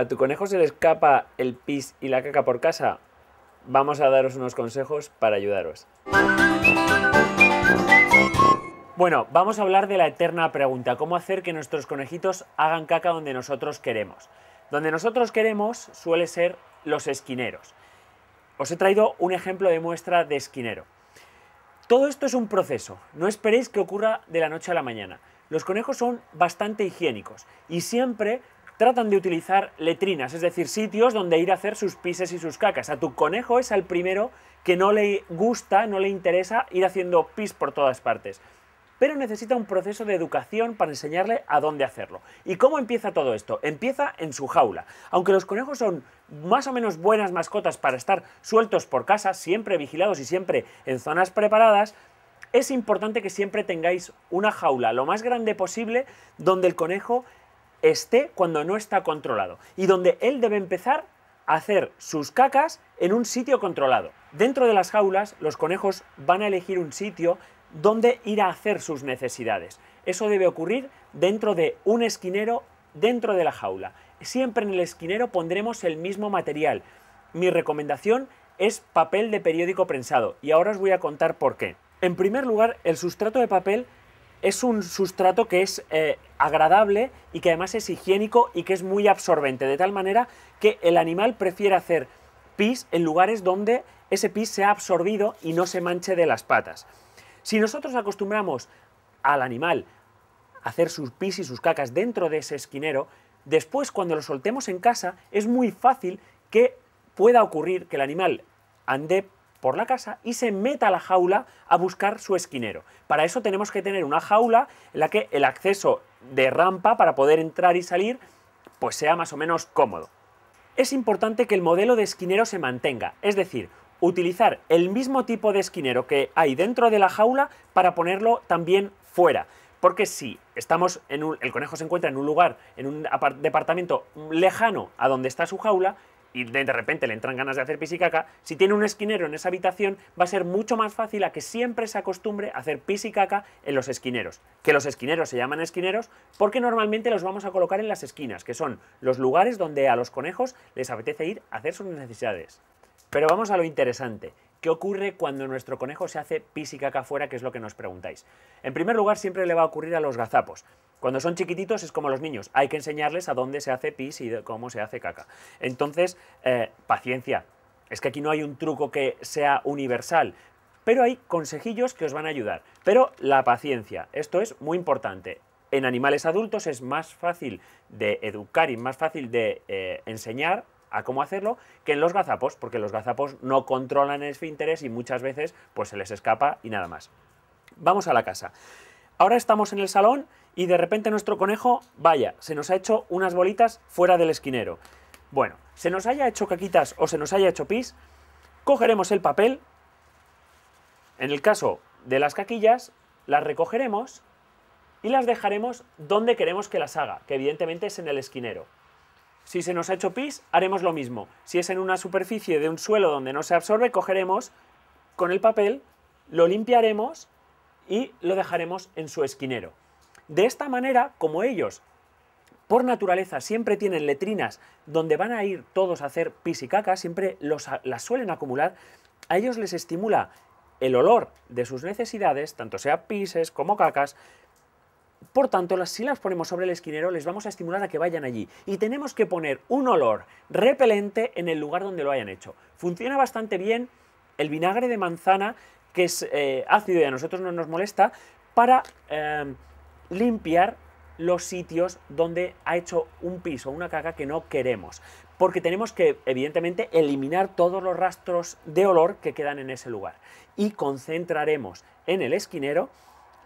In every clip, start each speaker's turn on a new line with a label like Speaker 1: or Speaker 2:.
Speaker 1: ¿A tu conejo se le escapa el pis y la caca por casa? Vamos a daros unos consejos para ayudaros. Bueno, vamos a hablar de la eterna pregunta, ¿cómo hacer que nuestros conejitos hagan caca donde nosotros queremos? Donde nosotros queremos suele ser los esquineros. Os he traído un ejemplo de muestra de esquinero. Todo esto es un proceso, no esperéis que ocurra de la noche a la mañana. Los conejos son bastante higiénicos y siempre tratan de utilizar letrinas, es decir, sitios donde ir a hacer sus pises y sus cacas. A tu conejo es al primero que no le gusta, no le interesa ir haciendo pis por todas partes. Pero necesita un proceso de educación para enseñarle a dónde hacerlo. ¿Y cómo empieza todo esto? Empieza en su jaula. Aunque los conejos son más o menos buenas mascotas para estar sueltos por casa, siempre vigilados y siempre en zonas preparadas, es importante que siempre tengáis una jaula lo más grande posible donde el conejo esté cuando no está controlado y donde él debe empezar a hacer sus cacas en un sitio controlado. Dentro de las jaulas, los conejos van a elegir un sitio donde ir a hacer sus necesidades. Eso debe ocurrir dentro de un esquinero dentro de la jaula. Siempre en el esquinero pondremos el mismo material. Mi recomendación es papel de periódico prensado y ahora os voy a contar por qué. En primer lugar, el sustrato de papel es un sustrato que es eh, agradable y que además es higiénico y que es muy absorbente, de tal manera que el animal prefiere hacer pis en lugares donde ese pis se ha absorbido y no se manche de las patas. Si nosotros acostumbramos al animal a hacer sus pis y sus cacas dentro de ese esquinero, después cuando lo soltemos en casa es muy fácil que pueda ocurrir que el animal ande por la casa y se meta a la jaula a buscar su esquinero. Para eso tenemos que tener una jaula en la que el acceso de rampa para poder entrar y salir pues sea más o menos cómodo. Es importante que el modelo de esquinero se mantenga, es decir, utilizar el mismo tipo de esquinero que hay dentro de la jaula para ponerlo también fuera. Porque si estamos en un, el conejo se encuentra en un lugar, en un departamento lejano a donde está su jaula, y de, repente le entran ganas de hacer pis y caca, si tiene un esquinero en esa habitación va a ser mucho más fácil a que siempre se acostumbre a hacer pis y caca en los esquineros. Que los esquineros se llaman esquineros porque normalmente los vamos a colocar en las esquinas, que son los lugares donde a los conejos les apetece ir a hacer sus necesidades. Pero vamos a lo interesante. ¿Qué ocurre cuando nuestro conejo se hace pis y caca afuera? que es lo que nos preguntáis? En primer lugar, siempre le va a ocurrir a los gazapos. Cuando son chiquititos es como los niños, hay que enseñarles a dónde se hace pis y cómo se hace caca. Entonces, eh, paciencia, es que aquí no hay un truco que sea universal, pero hay consejillos que os van a ayudar. Pero la paciencia, esto es muy importante. En animales adultos es más fácil de educar y más fácil de eh, enseñar a cómo hacerlo que en los gazapos, porque los gazapos no controlan el esfínteres y muchas veces pues se les escapa y nada más. Vamos a la casa. Ahora estamos en el salón y de repente nuestro conejo, vaya, se nos ha hecho unas bolitas fuera del esquinero. Bueno, se nos haya hecho caquitas o se nos haya hecho pis, cogeremos el papel, en el caso de las caquillas, las recogeremos y las dejaremos donde queremos que las haga, que evidentemente es en el esquinero. Si se nos ha hecho pis, haremos lo mismo. Si es en una superficie de un suelo donde no se absorbe, cogeremos con el papel, lo limpiaremos y lo dejaremos en su esquinero. De esta manera, como ellos por naturaleza siempre tienen letrinas donde van a ir todos a hacer pis y caca, siempre las suelen acumular, a ellos les estimula el olor de sus necesidades, tanto sea pises como cacas, por tanto, las, si las ponemos sobre el esquinero, les vamos a estimular a que vayan allí. Y tenemos que poner un olor repelente en el lugar donde lo hayan hecho. Funciona bastante bien el vinagre de manzana, que es eh, ácido y a nosotros no nos molesta, para eh, limpiar los sitios donde ha hecho un piso, una caca que no queremos. Porque tenemos que, evidentemente, eliminar todos los rastros de olor que quedan en ese lugar. Y concentraremos en el esquinero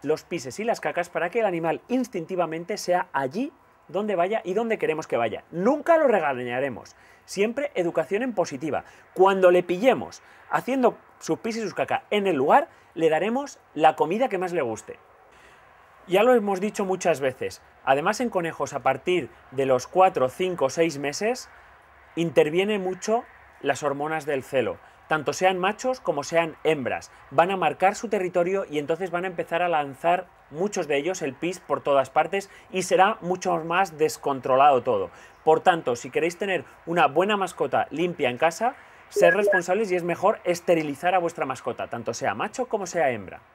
Speaker 1: los pises y las cacas para que el animal instintivamente sea allí donde vaya y donde queremos que vaya. Nunca lo regañaremos. Siempre educación en positiva. Cuando le pillemos haciendo sus pises y sus cacas en el lugar, le daremos la comida que más le guste. Ya lo hemos dicho muchas veces. Además, en conejos, a partir de los 4, 5, 6 meses, intervienen mucho las hormonas del celo tanto sean machos como sean hembras. Van a marcar su territorio y entonces van a empezar a lanzar muchos de ellos el pis por todas partes y será mucho más descontrolado todo. Por tanto, si queréis tener una buena mascota limpia en casa, ser responsables y es mejor esterilizar a vuestra mascota, tanto sea macho como sea hembra.